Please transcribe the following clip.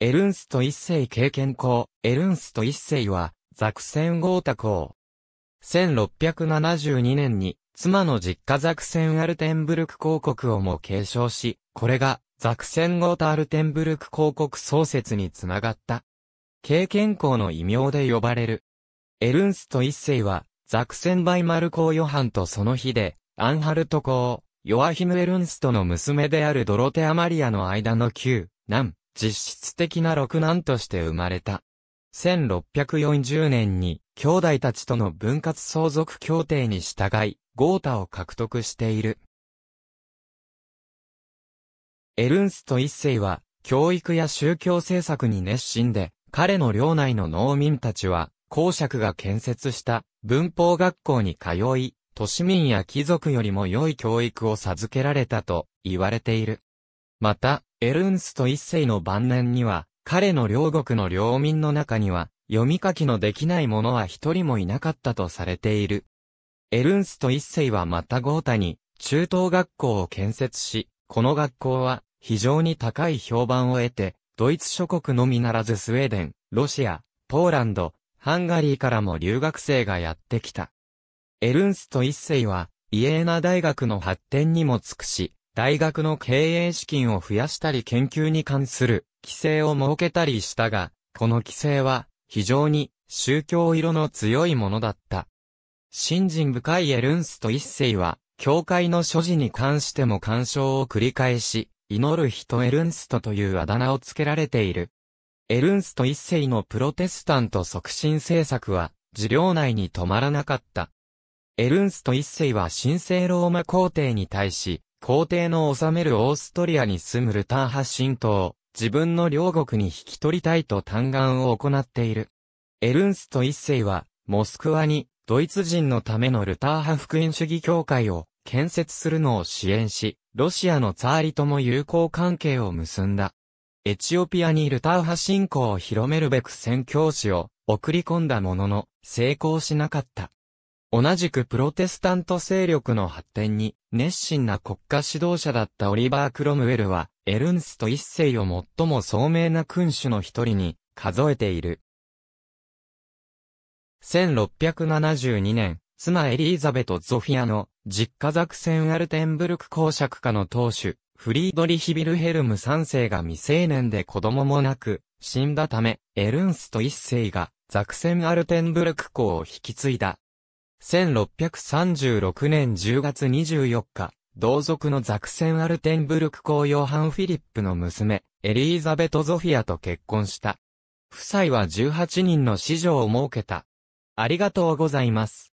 エルンスト一世経験校、エルンスト一世は、ザクセン豪太校。1672年に、妻の実家ザクセンアルテンブルク公国をも継承し、これが、ザクセンゴータアルテンブルク公国創設につながった。経験校の異名で呼ばれる。エルンスト一世は、ザクセンバイマル公ヨハンとその日で、アンハルト公、ヨアヒム・エルンストの娘であるドロテア・マリアの間の旧、男、実質的な六男として生まれた。1640年に兄弟たちとの分割相続協定に従い、豪太を獲得している。エルンスト一世は、教育や宗教政策に熱心で、彼の領内の農民たちは、公爵が建設した文法学校に通い、都市民や貴族よりも良い教育を授けられたと言われている。また、エルンスト一世の晩年には、彼の両国の領民の中には、読み書きのできない者は一人もいなかったとされている。エルンスト一世はまたゴータに、中等学校を建設し、この学校は、非常に高い評判を得て、ドイツ諸国のみならずスウェーデン、ロシア、ポーランド、ハンガリーからも留学生がやってきた。エルンスト一世は、イエーナ大学の発展にも尽くし、大学の経営資金を増やしたり研究に関する規制を設けたりしたが、この規制は非常に宗教色の強いものだった。信心深いエルンスト一世は、教会の所持に関しても干渉を繰り返し、祈る人エルンストというあだ名を付けられている。エルンスト一世のプロテスタント促進政策は、治領内に止まらなかった。エルンスト一世は神聖ローマ皇帝に対し、皇帝の治めるオーストリアに住むルター派神道、自分の領国に引き取りたいと嘆願を行っている。エルンスト一世は、モスクワに、ドイツ人のためのルター派福音主義協会を建設するのを支援し、ロシアのツァーリとも友好関係を結んだ。エチオピアにルター派信仰を広めるべく宣教師を送り込んだものの、成功しなかった。同じくプロテスタント勢力の発展に熱心な国家指導者だったオリバー・クロムウェルは、エルンスト一世を最も聡明な君主の一人に数えている。1672年、妻エリーザベト・ゾフィアの実家作戦アルテンブルク公爵家の当主、フリードリヒ・ビルヘルム3世が未成年で子供もなく、死んだため、エルンスト一世がザクセンアルテンブルク公を引き継いだ。1636年10月24日、同族のザクセン・アルテンブルク公ヨハン・フィリップの娘、エリーザベト・ゾフィアと結婚した。夫妻は18人の子女を設けた。ありがとうございます。